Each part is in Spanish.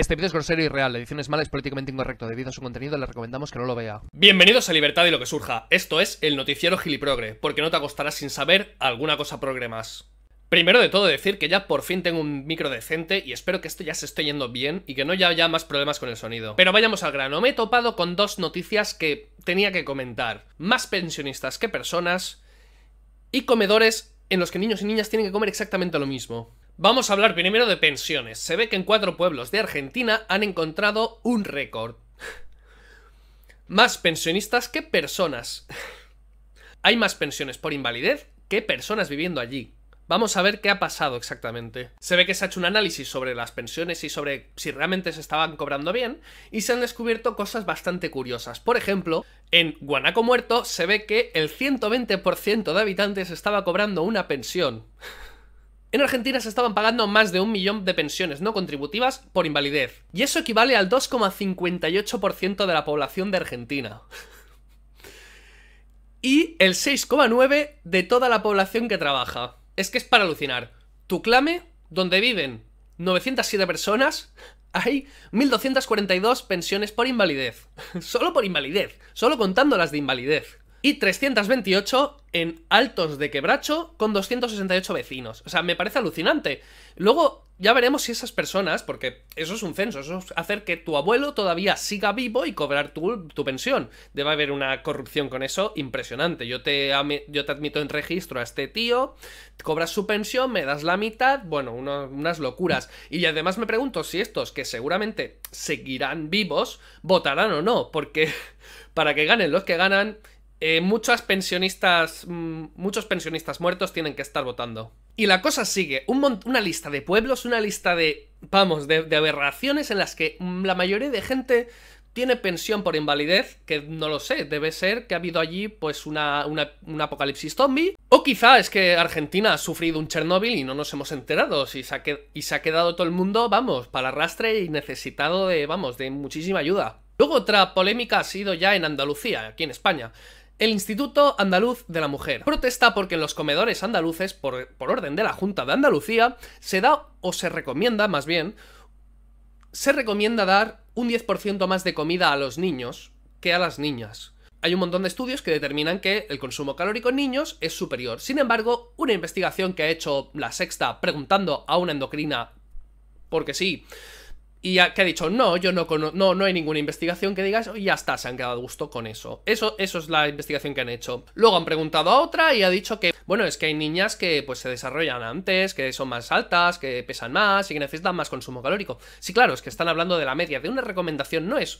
Este vídeo es grosero y real, la edición es mala, es políticamente incorrecto. Debido a su contenido, le recomendamos que no lo vea. Bienvenidos a Libertad y lo que surja. Esto es el noticiero giliprogre, porque no te acostarás sin saber alguna cosa progre más. Primero de todo decir que ya por fin tengo un micro decente y espero que esto ya se esté yendo bien y que no haya más problemas con el sonido. Pero vayamos al grano, me he topado con dos noticias que tenía que comentar. Más pensionistas que personas y comedores en los que niños y niñas tienen que comer exactamente lo mismo. Vamos a hablar primero de pensiones. Se ve que en cuatro pueblos de Argentina han encontrado un récord. más pensionistas que personas. Hay más pensiones por invalidez que personas viviendo allí. Vamos a ver qué ha pasado exactamente. Se ve que se ha hecho un análisis sobre las pensiones y sobre si realmente se estaban cobrando bien y se han descubierto cosas bastante curiosas. Por ejemplo, en Guanaco Muerto se ve que el 120% de habitantes estaba cobrando una pensión. En Argentina se estaban pagando más de un millón de pensiones no contributivas por invalidez. Y eso equivale al 2,58% de la población de Argentina. y el 6,9% de toda la población que trabaja es que es para alucinar. tu clame, donde viven 907 personas, hay 1.242 pensiones por invalidez. Solo por invalidez, solo contando las de invalidez y 328 en Altos de Quebracho con 268 vecinos. O sea, me parece alucinante. Luego ya veremos si esas personas, porque eso es un censo, eso es hacer que tu abuelo todavía siga vivo y cobrar tu, pensión. Debe haber una corrupción con eso impresionante. Yo te, yo te admito en registro a este tío, cobras su pensión, me das la mitad, bueno, unas locuras. Y además me pregunto si estos, que seguramente seguirán vivos, votarán o no, porque para que ganen los que ganan, eh, muchas pensionistas, mm, muchos pensionistas muertos tienen que estar votando. Y la cosa sigue, una lista de pueblos, una lista de, vamos, de, aberraciones en las que mm, la mayoría de gente tiene pensión por invalidez, que no lo sé, debe ser que ha habido allí pues una, un apocalipsis zombie, o quizá es que Argentina ha sufrido un Chernóbil y no nos hemos enterado, y se, ha quedado todo el mundo, vamos, para arrastre y necesitado de, vamos, de muchísima ayuda. Luego otra polémica ha sido ya en Andalucía, aquí en España, el Instituto Andaluz de la Mujer protesta porque en los comedores andaluces, por, orden de la Junta de Andalucía, se da, o se recomienda más bien, se recomienda dar un 10% más de comida a los niños que a las niñas. Hay un montón de estudios que determinan que el consumo calórico en niños es superior. Sin embargo, una investigación que ha hecho la sexta preguntando a una endocrina, porque sí, y que ha dicho, no, yo no, no, no hay ninguna investigación que diga eso, y ya está, se han quedado a gusto con eso. eso. Eso es la investigación que han hecho. Luego han preguntado a otra y ha dicho que, bueno, es que hay niñas que pues se desarrollan antes, que son más altas, que pesan más y que necesitan más consumo calórico. Sí, claro, es que están hablando de la media, de una recomendación, no es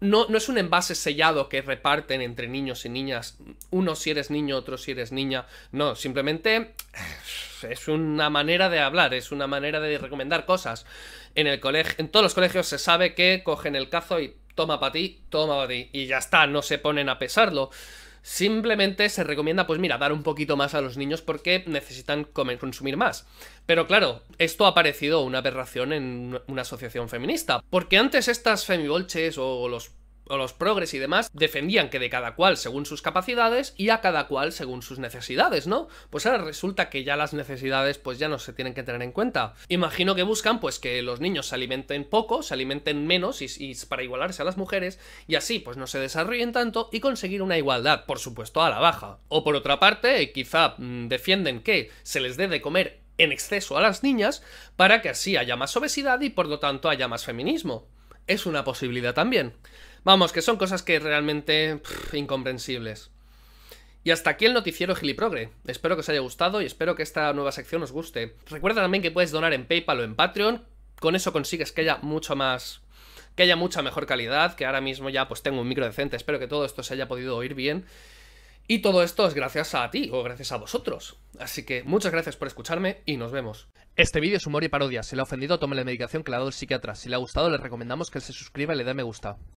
no, no es un envase sellado que reparten entre niños y niñas, uno si eres niño, otro si eres niña, no, simplemente es una manera de hablar, es una manera de recomendar cosas. En el colegio, en todos los colegios se sabe que cogen el cazo y toma para ti, toma para ti, y ya está, no se ponen a pesarlo. Simplemente se recomienda, pues mira, dar un poquito más a los niños porque necesitan comer, consumir más. Pero claro, esto ha parecido una aberración en una asociación feminista, porque antes estas femibolches o los o los progres y demás, defendían que de cada cual según sus capacidades y a cada cual según sus necesidades, ¿no? Pues ahora resulta que ya las necesidades pues ya no se tienen que tener en cuenta. Imagino que buscan pues que los niños se alimenten poco, se alimenten menos y, para igualarse a las mujeres y así pues no se desarrollen tanto y conseguir una igualdad, por supuesto a la baja. O por otra parte, eh, quizá mm, defienden que se les dé de comer en exceso a las niñas para que así haya más obesidad y por lo tanto haya más feminismo. Es una posibilidad también. Vamos, que son cosas que realmente incomprensibles. Y hasta aquí el noticiero Giliprogre. Espero que os haya gustado y espero que esta nueva sección os guste. Recuerda también que puedes donar en PayPal o en Patreon. Con eso consigues que haya mucho más que haya mucha mejor calidad, que ahora mismo ya pues tengo un micro decente, espero que todo esto se haya podido oír bien. Y todo esto es gracias a ti o gracias a vosotros. Así que muchas gracias por escucharme y nos vemos. Este vídeo es humor y parodia. Si le ha ofendido, tome la medicación que le ha dado el psiquiatra. Si le ha gustado, le recomendamos que se suscriba y le dé me gusta.